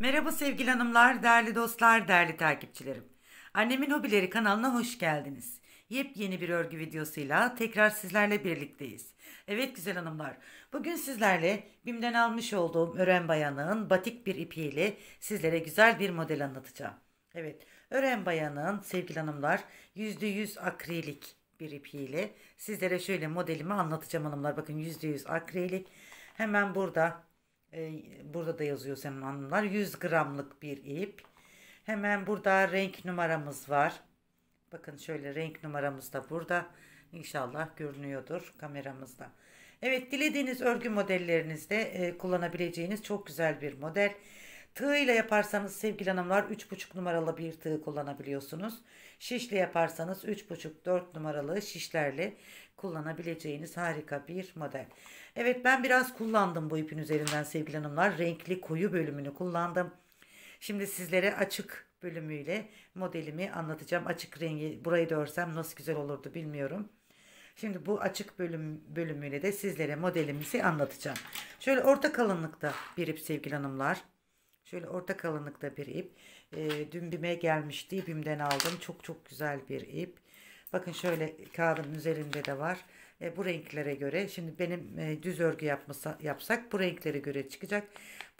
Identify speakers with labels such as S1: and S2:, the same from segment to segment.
S1: Merhaba sevgili hanımlar, değerli dostlar, değerli takipçilerim. Annemin Hobileri kanalına hoş geldiniz. Yepyeni bir örgü videosuyla tekrar sizlerle birlikteyiz. Evet güzel hanımlar, bugün sizlerle BİM'den almış olduğum Ören Bayan'ın batik bir ipiyle sizlere güzel bir model anlatacağım. Evet, Ören Bayan'ın sevgili hanımlar %100 akrilik bir ipiyle sizlere şöyle modelimi anlatacağım hanımlar. Bakın %100 akrilik. Hemen burada e, burada da yazıyor senin Hanımlar 100 gramlık bir ip. Hemen burada renk numaramız var. Bakın şöyle renk numaramız da burada. İnşallah görünüyordur kameramızda. Evet dilediğiniz örgü modellerinizde e, kullanabileceğiniz çok güzel bir model. Tığ ile yaparsanız sevgili hanımlar 3,5 numaralı bir tığ kullanabiliyorsunuz. Şişle yaparsanız 3,5-4 numaralı şişlerle kullanabileceğiniz harika bir model. Evet ben biraz kullandım bu ipin üzerinden sevgili hanımlar. Renkli koyu bölümünü kullandım. Şimdi sizlere açık bölümüyle modelimi anlatacağım. Açık rengi burayı da örsem nasıl güzel olurdu bilmiyorum. Şimdi bu açık bölüm bölümüyle de sizlere modelimizi anlatacağım. Şöyle orta kalınlıkta bir ip sevgili hanımlar. Şöyle orta kalınlıkta bir ip. E, dün bime gelmişti. Bimden aldım. Çok çok güzel bir ip. Bakın şöyle kağıdın üzerinde de var e, bu renklere göre şimdi benim e, düz örgü yapmasa, yapsak bu renklere göre çıkacak.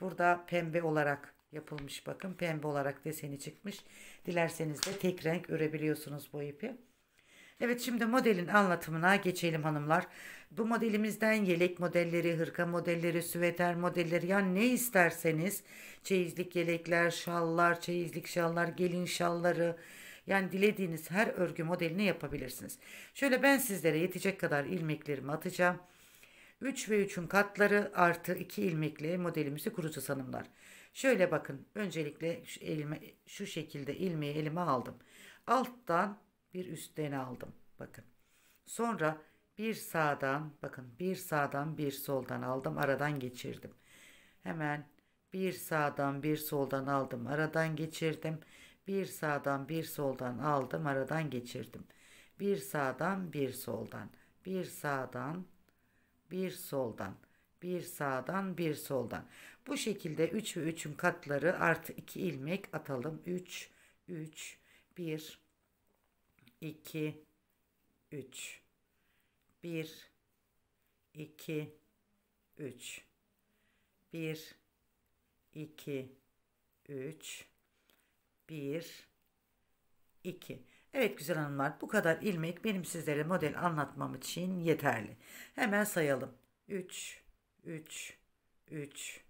S1: Burada pembe olarak yapılmış bakın pembe olarak deseni çıkmış. Dilerseniz de tek renk örebiliyorsunuz bu ipi. Evet şimdi modelin anlatımına geçelim hanımlar. Bu modelimizden yelek modelleri, hırka modelleri, süveter modelleri yani ne isterseniz çeyizlik yelekler, şallar, çeyizlik şallar, gelin şalları, yani dilediğiniz her örgü modelini yapabilirsiniz. Şöyle ben sizlere yetecek kadar ilmeklerimi atacağım. 3 ve 3'ün katları artı 2 ilmekle modelimizi kurucu sanımlar. Şöyle bakın öncelikle şu, elime, şu şekilde ilmeği elime aldım. Alttan bir üstten aldım. Bakın. Sonra bir sağdan bakın bir sağdan bir soldan aldım aradan geçirdim. Hemen bir sağdan bir soldan aldım aradan geçirdim. Bir sağdan bir soldan aldım aradan geçirdim. Bir sağdan bir soldan. Bir sağdan bir soldan. Bir sağdan bir soldan. Bu şekilde 3 ve 3'ün katları artı 2 ilmek atalım. 3, 3, 1, 2, 3, 1, 2, 3, 1, 2, 3, 1 2 Evet güzel hanımlar bu kadar ilmek benim sizlere model anlatmam için yeterli. Hemen sayalım. 3 3 3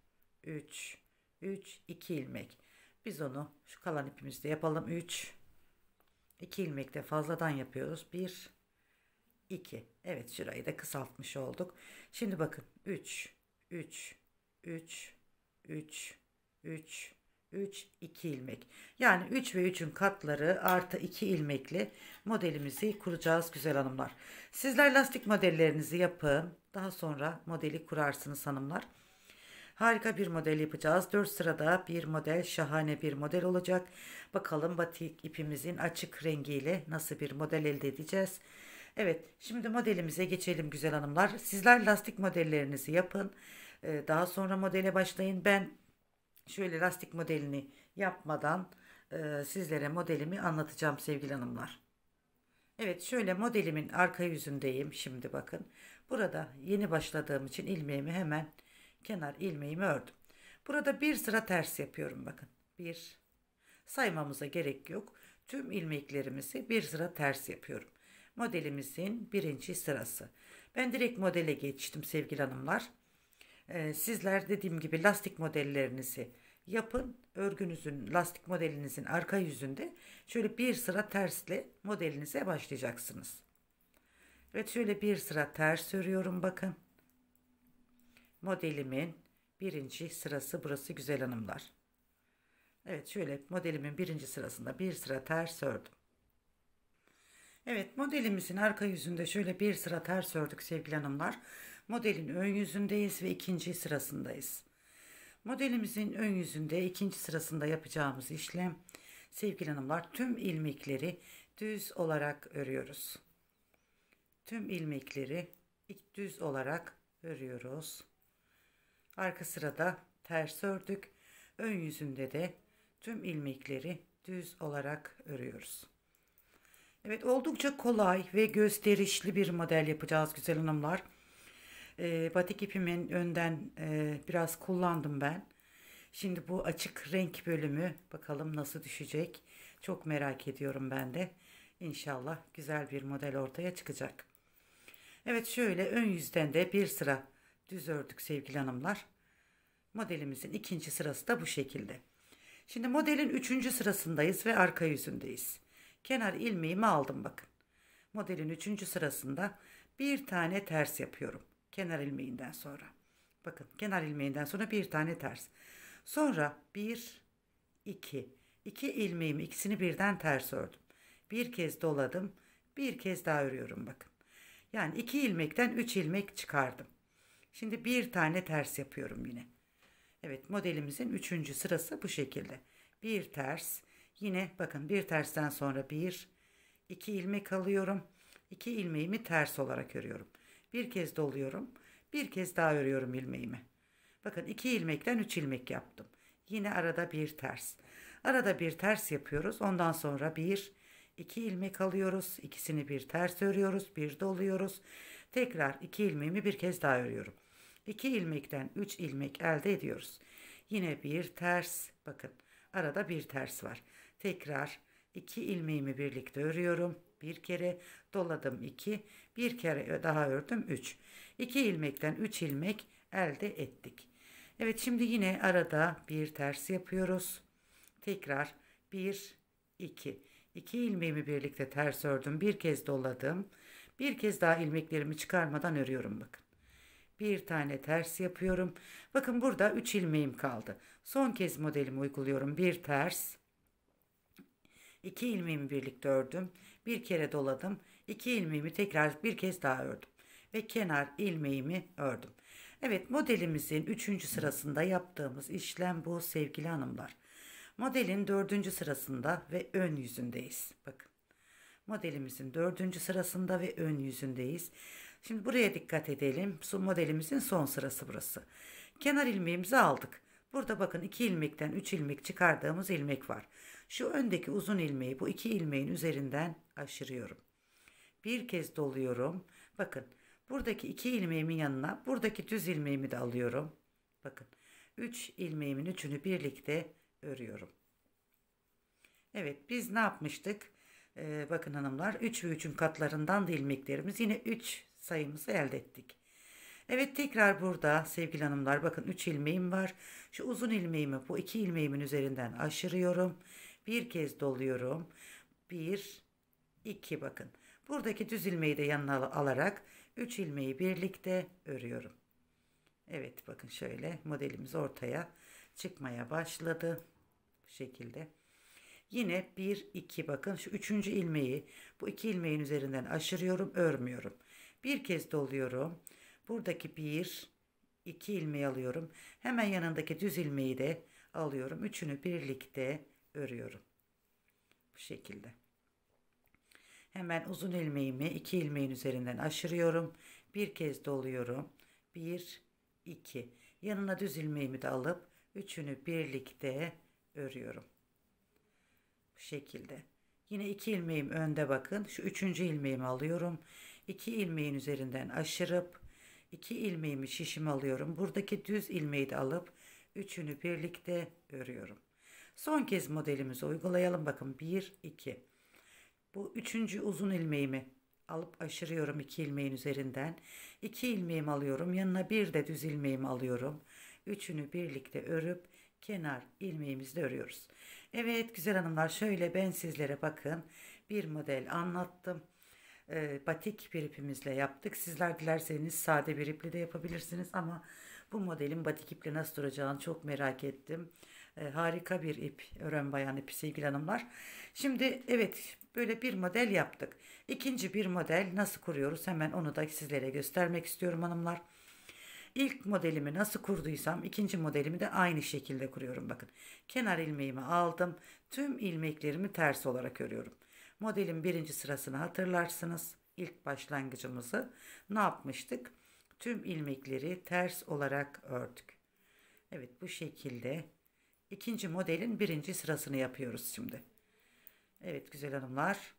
S1: 3 3 2 ilmek. Biz onu şu kalan ipimizde yapalım. 3 2 ilmek de fazladan yapıyoruz. 1 2 Evet şurayı da kısaltmış olduk. Şimdi bakın 3 3 3 3 3 3, 2 ilmek. Yani 3 ve 3'ün katları artı 2 ilmekli modelimizi kuracağız güzel hanımlar. Sizler lastik modellerinizi yapın. Daha sonra modeli kurarsınız hanımlar. Harika bir model yapacağız. 4 sırada bir model, şahane bir model olacak. Bakalım batik ipimizin açık rengiyle nasıl bir model elde edeceğiz. Evet, şimdi modelimize geçelim güzel hanımlar. Sizler lastik modellerinizi yapın. Ee, daha sonra modele başlayın. Ben şöyle lastik modelini yapmadan e, sizlere modelimi anlatacağım sevgili hanımlar. Evet şöyle modelimin arka yüzündeyim şimdi bakın. Burada yeni başladığım için ilmeğimi hemen kenar ilmeğimi ördüm. Burada bir sıra ters yapıyorum bakın. Bir saymamıza gerek yok. Tüm ilmeklerimizi bir sıra ters yapıyorum. Modelimizin birinci sırası. Ben direkt modele geçtim sevgili hanımlar. E, sizler dediğim gibi lastik modellerinizi yapın. Örgünüzün, lastik modelinizin arka yüzünde şöyle bir sıra tersle modelinize başlayacaksınız. Evet şöyle bir sıra ters örüyorum bakın. Modelimin birinci sırası burası güzel hanımlar. Evet şöyle modelimin birinci sırasında bir sıra ters ördüm. Evet modelimizin arka yüzünde şöyle bir sıra ters ördük sevgili hanımlar. Modelin ön yüzündeyiz ve ikinci sırasındayız. Modelimizin ön yüzünde ikinci sırasında yapacağımız işlem sevgili hanımlar tüm ilmekleri düz olarak örüyoruz. Tüm ilmekleri düz olarak örüyoruz. Arka sırada ters ördük. Ön yüzünde de tüm ilmekleri düz olarak örüyoruz. Evet oldukça kolay ve gösterişli bir model yapacağız güzel hanımlar e, batik ipimin önden e, biraz kullandım ben. Şimdi bu açık renk bölümü bakalım nasıl düşecek. Çok merak ediyorum ben de. İnşallah güzel bir model ortaya çıkacak. Evet şöyle ön yüzden de bir sıra düz ördük sevgili hanımlar. Modelimizin ikinci sırası da bu şekilde. Şimdi modelin üçüncü sırasındayız ve arka yüzündeyiz. Kenar ilmeğimi aldım bakın. Modelin üçüncü sırasında bir tane ters yapıyorum kenar ilmeğinden sonra. Bakın kenar ilmeğinden sonra bir tane ters. Sonra 1 2 2 ilmeğimi ikisini birden ters ördüm. Bir kez doladım. Bir kez daha örüyorum bakın. Yani 2 ilmekten 3 ilmek çıkardım. Şimdi bir tane ters yapıyorum yine. Evet modelimizin 3. sırası bu şekilde. Bir ters. Yine bakın bir tersten sonra bir, iki ilmek alıyorum. 2 ilmeğimi ters olarak örüyorum. Bir kez doluyorum. Bir kez daha örüyorum ilmeğimi. Bakın iki ilmekten üç ilmek yaptım. Yine arada bir ters. Arada bir ters yapıyoruz. Ondan sonra bir, iki ilmek alıyoruz. İkisini bir ters örüyoruz. Bir doluyoruz. Tekrar iki ilmeğimi bir kez daha örüyorum. İki ilmekten üç ilmek elde ediyoruz. Yine bir ters. Bakın arada bir ters var. Tekrar iki ilmeğimi birlikte örüyorum bir kere doladım 2 bir kere daha ördüm 3 2 ilmekten 3 ilmek elde ettik Evet şimdi yine arada bir ters yapıyoruz tekrar 1 2 2 ilmeğimi birlikte ters ördüm bir kez doladım bir kez daha ilmeklerimi çıkarmadan örüyorum bakın bir tane ters yapıyorum. Bakın burada 3 ilmeğim kaldı. Son kez modelimi uyguluyorum. Bir ters. 2 ilmeğimi birlikte ördüm. Bir kere doladım. İki ilmeğimi tekrar bir kez daha ördüm. Ve kenar ilmeğimi ördüm. Evet modelimizin üçüncü sırasında yaptığımız işlem bu sevgili hanımlar. Modelin dördüncü sırasında ve ön yüzündeyiz. Bakın. Modelimizin dördüncü sırasında ve ön yüzündeyiz. Şimdi buraya dikkat edelim. Modelimizin son sırası burası. Kenar ilmeğimizi aldık. Burada bakın 2 ilmekten 3 ilmek çıkardığımız ilmek var. Şu öndeki uzun ilmeği bu iki ilmeğin üzerinden aşırıyorum. Bir kez doluyorum. Bakın buradaki iki ilmeğimin yanına buradaki düz ilmeğimi de alıyorum. Bakın 3 ilmeğimin üçünü birlikte örüyorum. Evet biz ne yapmıştık? Ee, bakın hanımlar 3 ve 3'ün katlarından da ilmeklerimiz yine 3 sayımızı elde ettik. Evet tekrar burada sevgili hanımlar bakın 3 ilmeğim var. Şu uzun ilmeğimi bu 2 ilmeğimin üzerinden aşırıyorum. Bir kez doluyorum. bir iki bakın. Buradaki düz ilmeği de yanına alarak üç ilmeği birlikte örüyorum. Evet bakın şöyle modelimiz ortaya çıkmaya başladı. Bu şekilde. Yine bir iki bakın şu üçüncü ilmeği bu iki ilmeğin üzerinden aşırıyorum, örmüyorum. Bir kez doluyorum. Buradaki bir iki ilmeği alıyorum. Hemen yanındaki düz ilmeği de alıyorum. Üçünü birlikte örüyorum. Bu şekilde. Hemen uzun ilmeğimi iki ilmeğin üzerinden aşırıyorum. Bir kez doluyorum. Bir, iki. Yanına düz ilmeğimi de alıp üçünü birlikte örüyorum. Bu şekilde. Yine iki ilmeğim önde bakın. Şu üçüncü ilmeğimi alıyorum. İki ilmeğin üzerinden aşırıp iki ilmeğimi şişim alıyorum. Buradaki düz ilmeği de alıp üçünü birlikte örüyorum. Son kez modelimizi uygulayalım. Bakın 1, 2. Bu üçüncü uzun ilmeğimi alıp aşırıyorum 2 ilmeğin üzerinden. 2 ilmeğimi alıyorum. Yanına bir de düz ilmeğimi alıyorum. Üçünü birlikte örüp kenar ilmeğimizle örüyoruz. Evet güzel hanımlar şöyle ben sizlere bakın bir model anlattım. E, batik bir ipimizle yaptık. Sizler dilerseniz sade bir iple de yapabilirsiniz ama bu modelin batik iple nasıl duracağını çok merak ettim. E, harika bir ip. Ören bayan ipi sevgili hanımlar. Şimdi evet böyle bir model yaptık. İkinci bir model nasıl kuruyoruz hemen onu da sizlere göstermek istiyorum hanımlar. İlk modelimi nasıl kurduysam ikinci modelimi de aynı şekilde kuruyorum bakın. Kenar ilmeğimi aldım. Tüm ilmeklerimi ters olarak örüyorum. Modelin birinci sırasını hatırlarsınız. İlk başlangıcımızı ne yapmıştık? Tüm ilmekleri ters olarak ördük. Evet bu şekilde İkinci modelin birinci sırasını yapıyoruz şimdi. Evet güzel hanımlar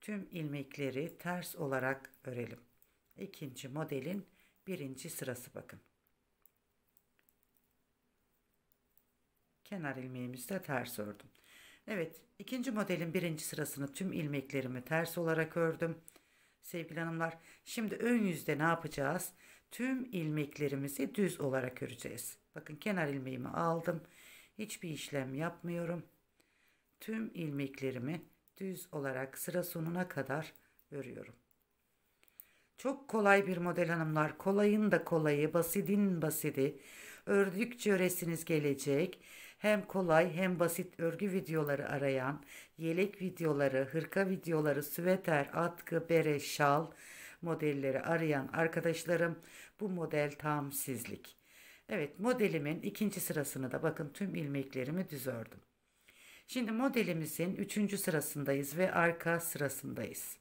S1: tüm ilmekleri ters olarak örelim. İkinci modelin birinci sırası bakın. Kenar ilmeğimizi ters ördüm. Evet ikinci modelin birinci sırasını tüm ilmeklerimi ters olarak ördüm. Sevgili hanımlar şimdi ön yüzde ne yapacağız? Tüm ilmeklerimizi düz olarak öreceğiz. Bakın kenar ilmeğimi aldım hiçbir işlem yapmıyorum. Tüm ilmeklerimi düz olarak sıra sonuna kadar örüyorum. Çok kolay bir model hanımlar. Kolayın da kolayı, basidin basidi. Ördükçe öresiniz gelecek. Hem kolay hem basit örgü videoları arayan, yelek videoları, hırka videoları, süveter, atkı, bere, şal modelleri arayan arkadaşlarım bu model tam sizlik. Evet modelimin ikinci sırasını da bakın tüm ilmeklerimi düz ördüm. Şimdi modelimizin üçüncü sırasındayız ve arka sırasındayız.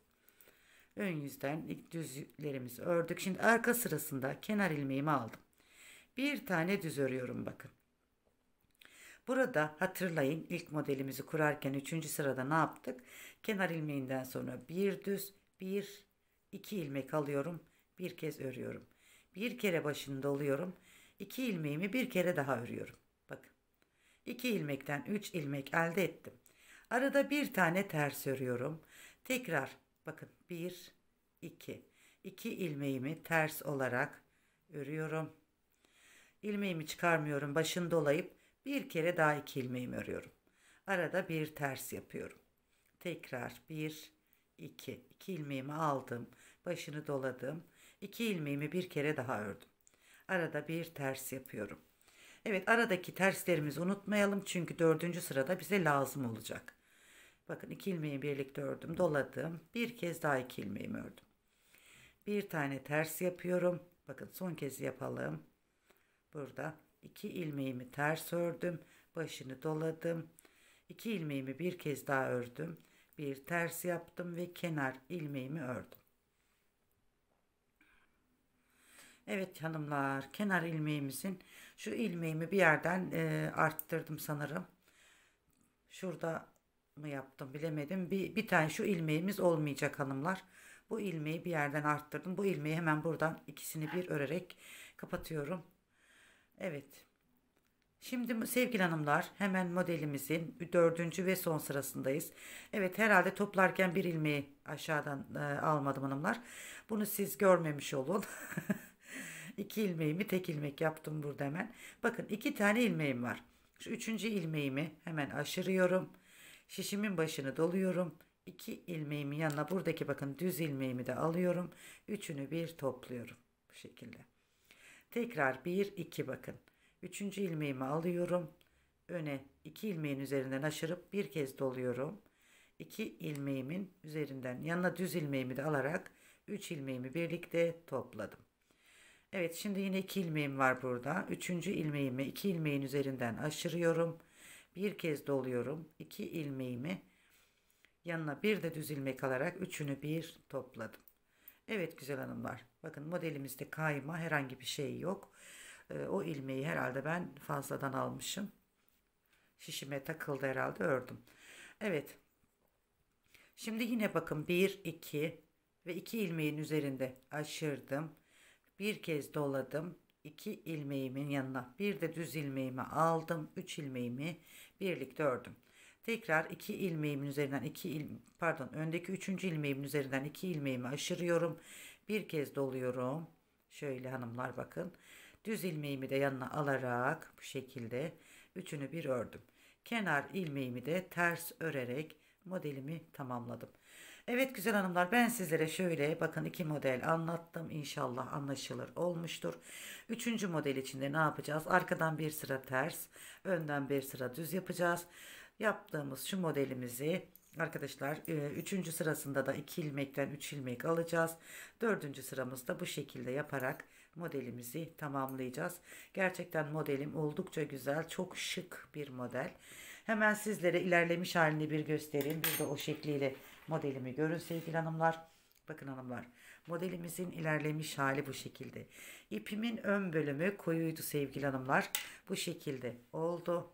S1: Ön yüzden ilk düzlerimizi ördük. Şimdi arka sırasında kenar ilmeğimi aldım. Bir tane düz örüyorum bakın. Burada hatırlayın ilk modelimizi kurarken üçüncü sırada ne yaptık? Kenar ilmeğinden sonra bir düz, bir, iki ilmek alıyorum. Bir kez örüyorum. Bir kere başını doluyorum. İki ilmeğimi bir kere daha örüyorum. Bakın. 2 ilmekten üç ilmek elde ettim. Arada bir tane ters örüyorum. Tekrar bakın bir, iki, 2 ilmeğimi ters olarak örüyorum. İlmeğimi çıkarmıyorum. Başını dolayıp bir kere daha iki ilmeğimi örüyorum. Arada bir ters yapıyorum. Tekrar bir, iki, 2 ilmeğimi aldım. Başını doladım. 2 ilmeğimi bir kere daha ördüm. Arada bir ters yapıyorum. Evet aradaki terslerimizi unutmayalım çünkü dördüncü sırada bize lazım olacak. Bakın iki ilmeği birlikte ördüm doladım. Bir kez daha iki ilmeğimi ördüm. Bir tane ters yapıyorum. Bakın son kez yapalım. Burada iki ilmeğimi ters ördüm. Başını doladım. İki ilmeğimi bir kez daha ördüm. Bir ters yaptım ve kenar ilmeğimi ördüm. Evet hanımlar kenar ilmeğimizin şu ilmeğimi bir yerden e, arttırdım sanırım. Şurada mı yaptım bilemedim. Bir, bir tane şu ilmeğimiz olmayacak hanımlar. Bu ilmeği bir yerden arttırdım. Bu ilmeği hemen buradan ikisini bir örerek kapatıyorum. Evet. Şimdi sevgili hanımlar hemen modelimizin dördüncü ve son sırasındayız. Evet herhalde toplarken bir ilmeği aşağıdan e, almadım hanımlar. Bunu siz görmemiş olun. İki ilmeğimi tek ilmek yaptım burada hemen. Bakın iki tane ilmeğim var. Şu üçüncü ilmeğimi hemen aşırıyorum. Şişimin başını doluyorum. İki ilmeğimin yanına buradaki bakın düz ilmeğimi de alıyorum. Üçünü bir topluyorum. Bu şekilde. Tekrar bir iki bakın. Üçüncü ilmeğimi alıyorum. Öne iki ilmeğin üzerinden aşırıp bir kez doluyorum. İki ilmeğimin üzerinden yanına düz ilmeğimi de alarak üç ilmeğimi birlikte topladım. Evet şimdi yine iki ilmeğim var burada. Üçüncü ilmeğimi iki ilmeğin üzerinden aşırıyorum. Bir kez doluyorum. İki ilmeğimi yanına bir de düz ilmek alarak üçünü bir topladım. Evet güzel hanımlar. Bakın modelimizde kayma herhangi bir şey yok. Ee, o ilmeği herhalde ben fazladan almışım. Şişime takıldı herhalde ördüm. Evet. Şimdi yine bakın 1, 2 ve 2 ilmeğin üzerinde aşırdım bir kez doladım. 2 ilmeğimin yanına bir de düz ilmeğimi aldım. üç ilmeğimi birlikte ördüm. Tekrar iki ilmeğimin üzerinden iki il, pardon öndeki üçüncü ilmeğimin üzerinden iki ilmeğimi aşırıyorum. Bir kez doluyorum. Şöyle hanımlar bakın. Düz ilmeğimi de yanına alarak bu şekilde üçünü bir ördüm. Kenar ilmeğimi de ters örerek modelimi tamamladım. Evet güzel hanımlar ben sizlere şöyle bakın iki model anlattım. inşallah anlaşılır olmuştur. Üçüncü model içinde ne yapacağız? Arkadan bir sıra ters, önden bir sıra düz yapacağız. Yaptığımız şu modelimizi Arkadaşlar e, üçüncü sırasında da iki ilmekten üç ilmek alacağız. Dördüncü sıramızda bu şekilde yaparak modelimizi tamamlayacağız. Gerçekten modelim oldukça güzel. Çok şık bir model. Hemen sizlere ilerlemiş halini bir göstereyim. Bir de o şekliyle modelimi görün sevgili hanımlar. Bakın hanımlar modelimizin ilerlemiş hali bu şekilde. İpimin ön bölümü koyuydu sevgili hanımlar. Bu şekilde oldu.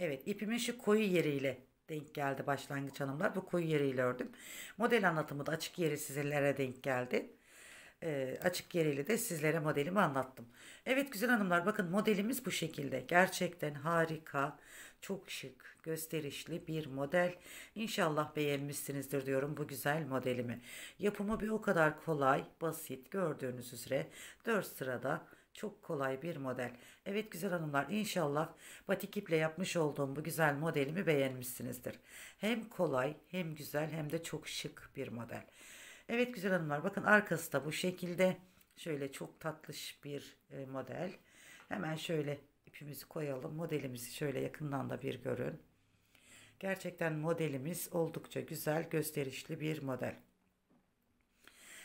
S1: Evet ipimin şu koyu yeriyle denk geldi başlangıç hanımlar. Bu koyu yeriyle ördüm. Model anlatımı da açık yeri sizlere denk geldi. E, açık yeriyle de sizlere modelimi anlattım. Evet güzel hanımlar bakın modelimiz bu şekilde. Gerçekten harika çok şık, gösterişli bir model. İnşallah beğenmişsinizdir diyorum bu güzel modelimi. Yapımı bir o kadar kolay, basit gördüğünüz üzere 4 sırada çok kolay bir model. Evet güzel hanımlar inşallah batik iple yapmış olduğum bu güzel modelimi beğenmişsinizdir. Hem kolay hem güzel hem de çok şık bir model. Evet güzel hanımlar bakın arkası da bu şekilde. Şöyle çok tatlış bir e, model. Hemen şöyle ipimizi koyalım. Modelimizi şöyle yakından da bir görün. Gerçekten modelimiz oldukça güzel, gösterişli bir model.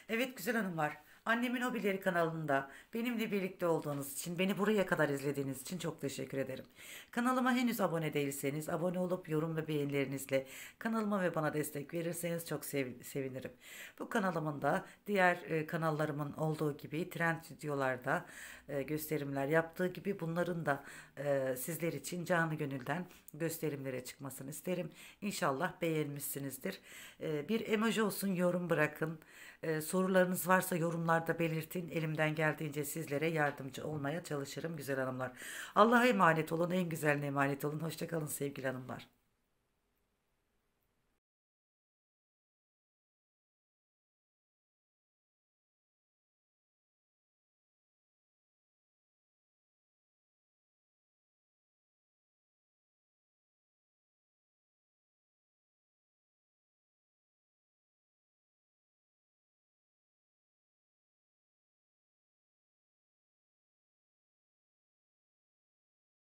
S1: Evet güzel hanımlar. Annemin Hobileri kanalında benimle birlikte olduğunuz için, beni buraya kadar izlediğiniz için çok teşekkür ederim. Kanalıma henüz abone değilseniz, abone olup yorum ve beğenilerinizle kanalıma ve bana destek verirseniz çok sev sevinirim. Bu kanalımın da diğer e, kanallarımın olduğu gibi trend videolarda e, gösterimler yaptığı gibi bunların da e, sizler için canı gönülden gösterimlere çıkmasını isterim. İnşallah beğenmişsinizdir. E, bir emoji olsun yorum bırakın. E, sorularınız varsa yorumlarda belirtin. Elimden geldiğince sizlere yardımcı olmaya çalışırım güzel hanımlar. Allah'a emanet olun. En güzeline emanet olun. Hoşçakalın sevgili hanımlar.